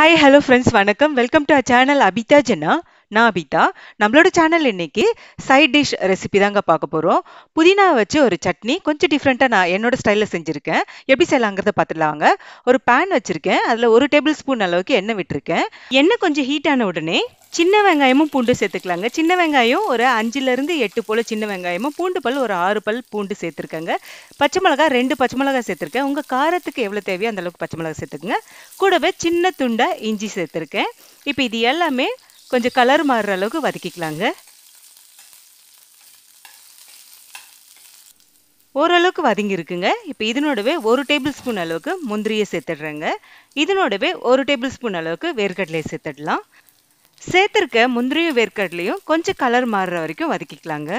hi hello friends வணக்கம் welcome to a channel Abitha Jenna நான் அபிதா நம்மளோட சேனல் இன்னைக்கு சைட் டிஷ் ரெசிபி தாங்க பார்க்க போகிறோம் புதினா வச்சு ஒரு சட்னி கொஞ்சம் டிஃப்ரெண்ட்டாக நான் என்னோட ஸ்டைலில் செஞ்சுருக்கேன் எப்படி செய்யலாங்கிறத பார்த்துலாங்க ஒரு பேன் வச்சுருக்கேன் அதில் ஒரு டேபிள் ஸ்பூன் அளவுக்கு எண்ணெய் விட்டுருக்கேன் எண்ணெய் கொஞ்சம் ஹீட்டான உடனே சின்ன வெங்காயமும் பூண்டு சேர்த்துக்கலாங்க சின்ன வெங்காயம் ஒரு அஞ்சுலேருந்து எட்டு போல் சின்ன வெங்காயமும் பூண்டு பல் ஒரு ஆறு பல் பூண்டு சேர்த்துருக்கேங்க பச்சை மிளகா ரெண்டு பச்சை மிளகா சேர்த்துருக்கேன் உங்கள் காரத்துக்கு எவ்வளோ தேவையோ அந்தளவுக்கு பச்சை மிளகா சேர்த்துக்குங்க கூடவே சின்ன துண்டை இஞ்சி சேர்த்துருக்கேன் இப்போ இது எல்லாமே கொஞ்சம் கலர் மாறுற அளவுக்கு வதக்கிக்கலாங்க ஓரளவுக்கு வதங்கியிருக்குங்க இப்போ இதனோடவே ஒரு டேபிள் ஸ்பூன் அளவுக்கு முந்திரியை சேர்த்துடுறேங்க இதனோடவே ஒரு டேபிள் ஸ்பூன் அளவுக்கு வேர்க்கடலையை சேர்த்துடலாம் சேர்த்துருக்க முந்திரியும் வேர்க்கடலையும் கொஞ்சம் கலர் மாறுற வரைக்கும் வதக்கிக்கலாங்க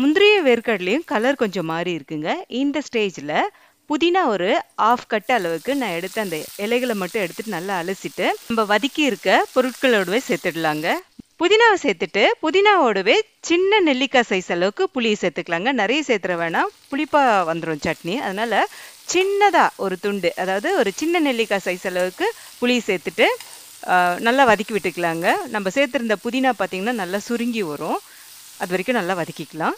முந்திரியும் வேர்க்கடலையும் கலர் கொஞ்சம் மாறி இருக்குங்க இந்த ஸ்டேஜில் புதினா ஒரு ஆஃப் கட்ட அளவுக்கு நான் எடுத்த அந்த இலைகளை மட்டும் எடுத்துட்டு நல்லா அலசிட்டு நம்ம வதக்கி இருக்க பொருட்களோடவே சேர்த்துடலாங்க புதினாவை சேர்த்துட்டு புதினாவோடவே சின்ன நெல்லிக்காய் சைஸ் அளவுக்கு புளி சேர்த்துக்கலாங்க நிறைய சேர்த்துற வேணாம் புளிப்பாக வந்துடும் சட்னி அதனால் சின்னதாக ஒரு துண்டு அதாவது ஒரு சின்ன நெல்லிக்காய் சைஸ் அளவுக்கு புளி சேர்த்துட்டு நல்லா வதக்கி விட்டுக்கலாங்க நம்ம சேர்த்துருந்த புதினா பார்த்திங்கன்னா நல்லா சுருங்கி வரும் அது வரைக்கும் நல்லா வதக்கிக்கலாம்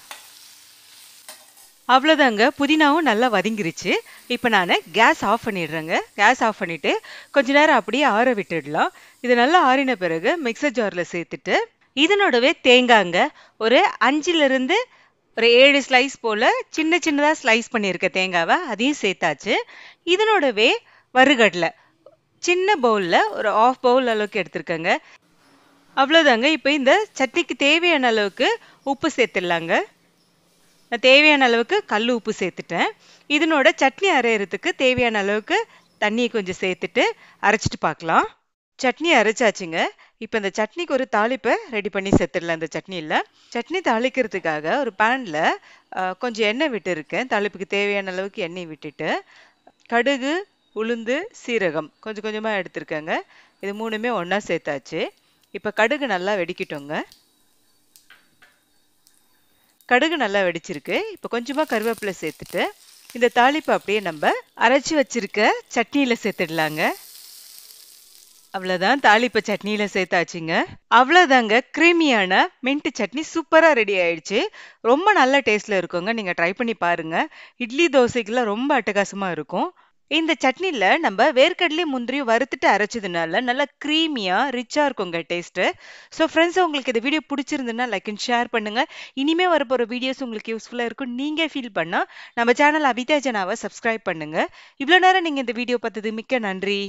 அவ்வளோதாங்க புதினாவும் நல்லா வதங்கிருச்சு இப்போ நான் கேஸ் ஆஃப் பண்ணிடுறேங்க கேஸ் ஆஃப் பண்ணிவிட்டு கொஞ்ச நேரம் அப்படியே ஆற விட்டுடலாம் இது நல்லா ஆறின பிறகு மிக்சர் ஜாரில் சேர்த்துட்டு இதனோடவே தேங்காய்ங்க ஒரு அஞ்சிலிருந்து ஒரு ஏழு ஸ்லைஸ் போல் சின்ன சின்னதாக ஸ்லைஸ் பண்ணியிருக்க தேங்காவை அதையும் சேர்த்தாச்சு இதனோடவே வறுகடலை சின்ன பவுலில் ஒரு ஆஃப் பவுல் அளவுக்கு எடுத்துருக்கேங்க அவ்வளோதாங்க இப்போ இந்த சட்னிக்கு தேவையான அளவுக்கு உப்பு சேர்த்துடலாங்க நான் தேவையான அளவுக்கு கல் உப்பு சேர்த்துட்டேன் இதனோட சட்னி அரைகிறதுக்கு தேவையான அளவுக்கு தண்ணியை கொஞ்சம் சேர்த்துட்டு அரைச்சிட்டு பார்க்கலாம் சட்னி அரைச்சாச்சுங்க இப்போ இந்த சட்னிக்கு ஒரு தாளிப்பை ரெடி பண்ணி சேர்த்துடலாம் இந்த சட்னியில் சட்னி தாளிக்கிறதுக்காக ஒரு பேனில் கொஞ்சம் எண்ணெய் விட்டு இருக்கேன் தாளிப்புக்கு தேவையான அளவுக்கு எண்ணெய் விட்டுட்டு கடுகு உளுந்து சீரகம் கொஞ்சம் கொஞ்சமாக எடுத்துருக்கேங்க இது மூணுமே ஒன்றா சேர்த்தாச்சு இப்போ கடுகு நல்லா வெடிக்கட்டோங்க கடுகு நல்லா வெடிச்சிருக்கு இப்போ கொஞ்சமாக கருவேப்பிலை சேர்த்துட்டு இந்த தாளிப்பு அப்படியே நம்ம அரைச்சி வச்சிருக்க சட்னியில் சேர்த்துடலாங்க அவ்வளோதான் தாளிப்பை சட்னியில் சேர்த்தாச்சுங்க அவ்வளோதாங்க கிரீமியான மின்ட் சட்னி சூப்பராக ரெடி ஆயிடுச்சு ரொம்ப நல்ல டேஸ்ட்டில் இருக்குங்க நீங்கள் ட்ரை பண்ணி பாருங்கள் இட்லி தோசைக்கெல்லாம் ரொம்ப அட்டகாசமாக இருக்கும் இந்த சட்னியில் நம்ம வேர்க்கடலையும் முந்திரியும் வறுத்துட்டு அரைச்சதுனால நல்லா ரிச்சாக இருக்கும் இருக்குங்க டேஸ்ட்டு ஸோ ஃப்ரெண்ட்ஸ் உங்களுக்கு இந்த வீடியோ பிடிச்சிருந்துன்னா லைக் அண்ட் ஷேர் பண்ணுங்க இனிமேல் வரப்போகிற வீடியோஸ் உங்களுக்கு யூஸ்ஃபுல்லாக இருக்கும் நீங்கள் ஃபீல் பண்ணால் நம்ம சேனல் அபிதா ஜனாவை சப்ஸ்கிரைப் பண்ணுங்க இவ்வளோ நேரம் நீங்கள் இந்த வீடியோ பார்த்தது மிக்க நன்றி